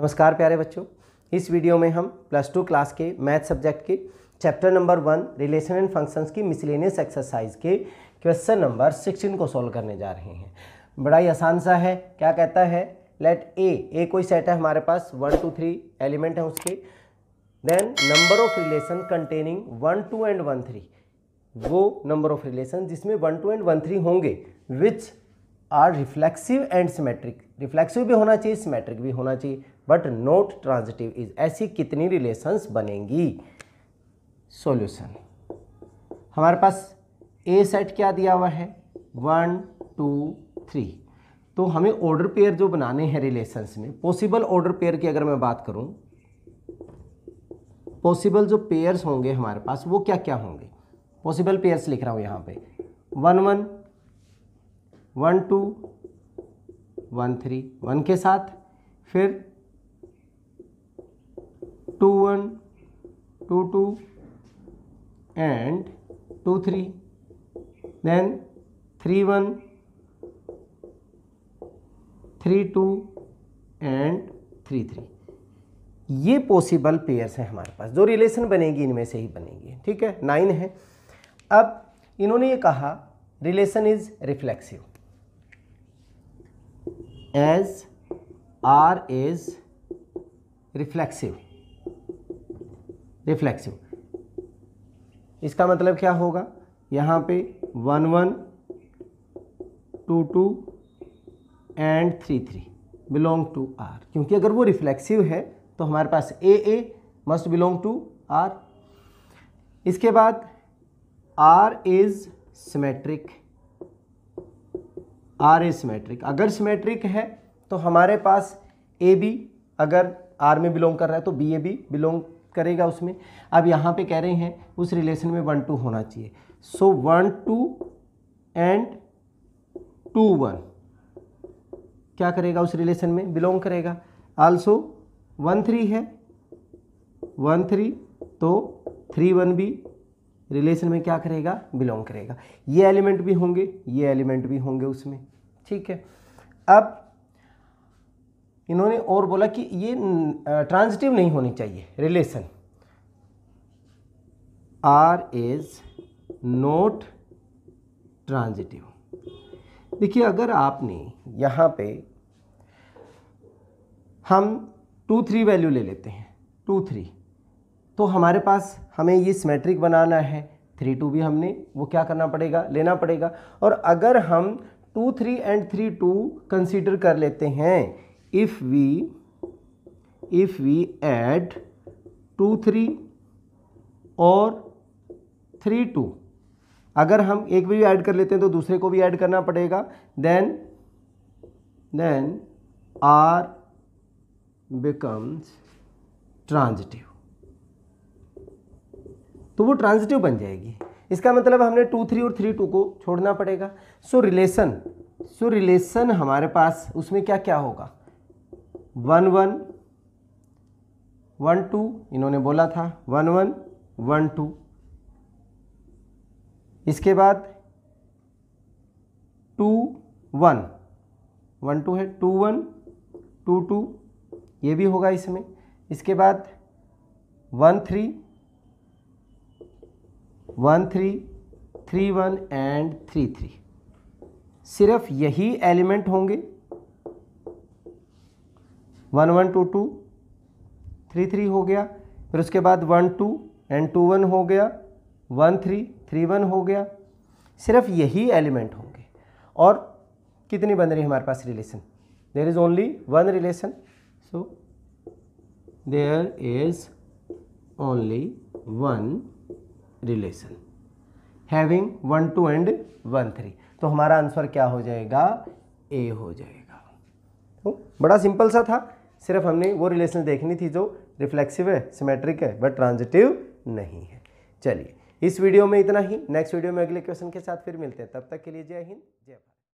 नमस्कार प्यारे बच्चों इस वीडियो में हम प्लस टू क्लास के मैथ सब्जेक्ट के chapter number one relation and functions की मिसलेनियस एक्सरसाइज के क्वेश्चन नंबर सिक्सटीन को सॉल्व करने जा रहे हैं बड़ा ही आसान सा है क्या कहता है लेट ए ए कोई सेट है हमारे पास वन टू थ्री एलिमेंट है उसके then number of relation containing one two and one three वो नंबर ऑफ रिलेशन जिसमें one two and one three होंगे which are reflexive and symmetric reflexive भी होना चाहिए सिमेट्रिक भी होना चाहिए बट नोट ट्रांजिटिव इज ऐसी कितनी रिलेशंस बनेंगी सॉल्यूशन हमारे पास ए सेट क्या दिया हुआ है वन टू थ्री तो हमें ऑर्डर पेयर जो बनाने हैं रिलेशंस में पॉसिबल ऑर्डर पेयर की अगर मैं बात करूं पॉसिबल जो पेयर्स होंगे हमारे पास वो क्या क्या होंगे पॉसिबल पेयर्स लिख रहा हूं यहां पे one one one two one three one के साथ फिर two one two two and two three then three one three two and three three ये पॉसिबल पेयर्स हैं हमारे पास जो रिलेशन बनेगी इनमें से ही बनेगी ठीक है नाइन है अब इन्होंने ये कहा relation is reflexive as R is reflexive reflexive इसका मतलब क्या होगा यहाँ पे one one two two and three three belong to R क्योंकि अगर वो रिफ्लेक्सिव है तो हमारे पास A A must belong to R इसके बाद R is symmetric R is symmetric अगर सिमेट्रिक है तो हमारे पास ए बी अगर आर में बिलोंग कर रहा है तो बी ए बी बिलोंग करेगा उसमें अब यहाँ पे कह रहे हैं उस रिलेशन में वन टू होना चाहिए so one two and two one क्या करेगा उस रिलेशन में बिलोंग करेगा आल्सो वन थ्री है वन थ्री तो थ्री वन भी रिलेशन में क्या करेगा बिलोंग करेगा ये एलिमेंट भी होंगे ये एलिमेंट भी होंगे उसमें ठीक है अब इन्होंने और बोला कि ये ट्रांजिटिव नहीं होनी चाहिए relation R is not transitive देखिए अगर आपने यहाँ पे हम टू थ्री वैल्यू ले लेते हैं टू थ्री तो हमारे पास हमें ये सिमेट्रिक बनाना है थ्री टू भी हमने वो क्या करना पड़ेगा लेना पड़ेगा और अगर हम two three and three two consider कर लेते हैं if we if we add 2 3 और 3 2 अगर हम एक भी ऐड कर लेते हैं तो दूसरे को भी ऐड करना पड़ेगा then then R becomes transitive तो वो transitive बन जाएगी इसका मतलब हमने टू थ्री और थ्री टू को छोड़ना पड़ेगा सो रिलेशन सो रिलेशन हमारे पास उसमें क्या क्या होगा वन वन वन टू इन्होंने बोला था वन वन वन टू इसके बाद टू वन वन टू है टू वन टू टू ये भी होगा इसमें इसके बाद one three one three three one and three three सिर्फ यही एलिमेंट होंगे one one two two three three हो गया फिर उसके बाद one two and two one हो गया वन थ्री थ्री वन हो गया सिर्फ यही एलिमेंट होंगे और कितनी बन रही हमारे पास relation there is only one relation so there is only one relation having one two and one three तो हमारा आंसर क्या हो जाएगा ए हो जाएगा तो बड़ा सिंपल सा था सिर्फ हमने वो रिलेशन देखनी थी जो रिफ्लेक्सिव है सिमेट्रिक है बट ट्रांजिटिव नहीं है चलिए इस वीडियो में इतना ही नेक्स्ट वीडियो में अगले क्वेश्चन के साथ फिर मिलते हैं तब तक के लिए जय हिंद जय